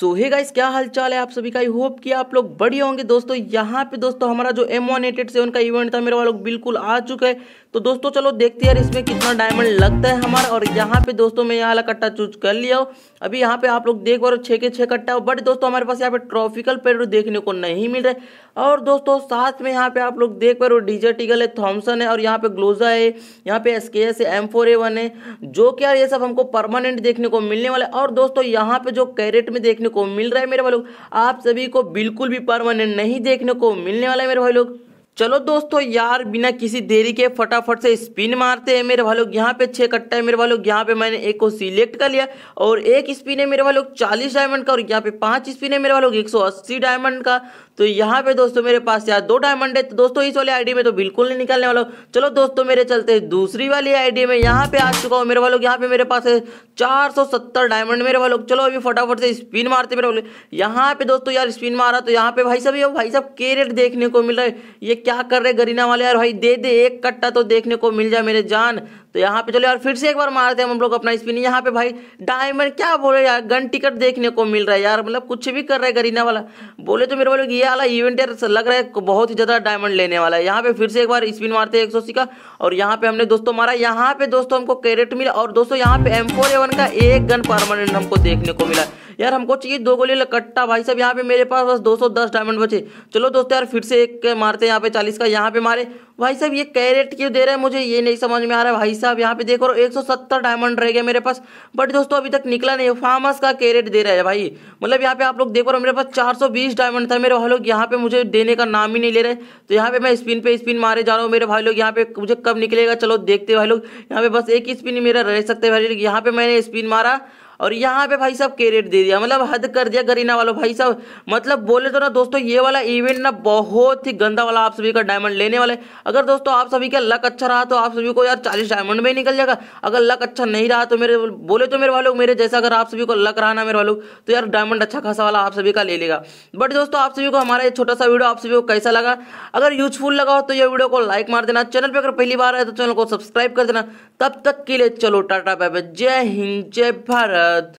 सो hey guys क्या हालचाल है आप सभी का आई होप कि आप लोग बढ़िया होंगे दोस्तों यहाँ पे दोस्तों हमारा जो एम वन एटेड सेवन का इवेंट था मेरे वाले बिल्कुल आ चुका है तो दोस्तों चलो देखते यार इसमें कितना डायमंड लगता है हमारा और यहाँ पे दोस्तों मैं यहाँ कट्टा चूज कर लिया हूँ अभी यहाँ पे आप लोग देख पा रहे हो छः के छः कट्टा बट दोस्तों हमारे पास यहाँ पे ट्रॉफिकल पेड़ देखने को नहीं मिल रहा और दोस्तों साथ में यहाँ पे आप लोग देख पा रहे हो डीजे है थॉम्सन है और यहाँ पे ग्लोजा है यहाँ पे एस के एस है एम फोर ए वन है जो कि यार ये सब हमको परमानेंट देखने को मिलने वाला है और दोस्तों यहाँ पे जो कैरेट में देखने देखने को मिल रहा है मेरे भाई लोग आप सभी को बिल्कुल भी परमानेंट नहीं देखने को मिलने वाला है मेरे भाई लोग चलो दोस्तों यार बिना किसी देरी के फटाफट से स्पिन मारते हैं मेरे भाई लोग यहाँ पे छः कट्टा है मेरे भाई लोग यहाँ पे मैंने एक को सिलेक्ट कर लिया और एक स्पिन है मेरे भाई लोग चालीस डायमंड का और यहाँ पे पांच स्पिन है मेरे भाई लोग एक सौ अस्सी डायमंड का तो यहाँ पे दोस्तों मेरे पास यार दो डायमंड है तो दोस्तों इस वाली आईडी में तो बिल्कुल नहीं निकालने वाला चलो दोस्तों मेरे चलते हैं दूसरी वाली आईडी में यहाँ पे आ चुका हूँ मेरे वालों यहाँ पे मेरे पास है चार सौ सत्तर डायमंड मेरे भाई चलो अभी फटाफट से स्पिन मारते मेरे वाले यहाँ पे दोस्तों यार स्पिन मारा तो यहाँ पे भाई साहब भाई साहब के रेट देखने को मिल रहा है ये क्या कर रहे गरीना वाले यार भाई दे दे एक कट्टा तो देखने को मिल जाए मेरे जान तो यहाँ पे चलो यार फिर से एक बार मारते हैं हम लोग अपना स्पिन यहाँ पे भाई डायमंड क्या बोले यार गन टिकट देखने को मिल रहा है यार मतलब कुछ भी कर रहे गरीना वाला बोले तो मेरे बोले ये वाला इवेंट यार लग रहा है बहुत ही ज़्यादा डायमंड लेने वाला है यहाँ पे फिर से एक बार स्पिन मारते हैं एक का और यहाँ पे हमने दोस्तों मारा यहाँ पे दोस्तों हमको कैरेट मिला और दोस्तों यहाँ पे एम का एक गन परमानेंट हमको देखने को मिला यार हमको चाहिए दो गोली लकट्टा भाई साहब यहाँ पे मेरे पास बस 210 डायमंड बचे चलो दोस्तों यार फिर से एक मारते हैं यहाँ पे 40 का यहाँ पे मारे भाई साहब ये कैरेट क्यों दे रहे हैं मुझे ये नहीं समझ में आ रहा है भाई साहब यहाँ पे देखो एक सौ सत्तर डायमंड रह गया मेरे पास बट दोस्तों अभी तक निकला नहीं फार्मस का कैरेट दे रहा है भाई मतलब यहाँ पे आप लोग देखो मेरे पास चार सौ बीस डायमंड था मेरे भाई लोग यहाँ पे मुझे देने का नाम ही नहीं ले रहे तो यहाँ पे मैं स्पिन पे स्पिन मारे जा रहा हूँ मेरे भाई लोग यहाँ पे मुझे कब निकलेगा चलो देखते भाई लोग यहाँ पे बस एक ही स्पिन मेरा रह सकते भाई लोग यहाँ पे मैंने स्पिन मारा और यहाँ पे भाई साहब कैरेट दे दिया मतलब हद कर दिया गरीना वालों भाई साहब मतलब बोले तो ना दोस्तों ये वाला इवेंट ना बहुत ही गंदा वाला आप सभी का डायमंड लेने वाला है अगर दोस्तों आप सभी का लक अच्छा रहा तो आप सभी को यार चालीस डायमंड में निकल जाएगा अगर लक अच्छा नहीं रहा तो मेरे बोले तो मेरे वालों मेरे जैसा अगर आप सभी को लक रहा ना मेरे वालों तो यार डायमंड अच्छा खासा वाला आप सभी का ले लेगा बट दोस्तों आप सभी को हमारा ये छोटा सा वीडियो आप सभी को कैसा लगा अगर यूजफुल लगा हो तो ये वीडियो को लाइक मार देना चैनल पर अगर पहली बार आए तो चैनल को सब्सक्राइब कर देना तब तक के लिए चलो टाटा पैपे जय हिंद जय भारत धन्यवाद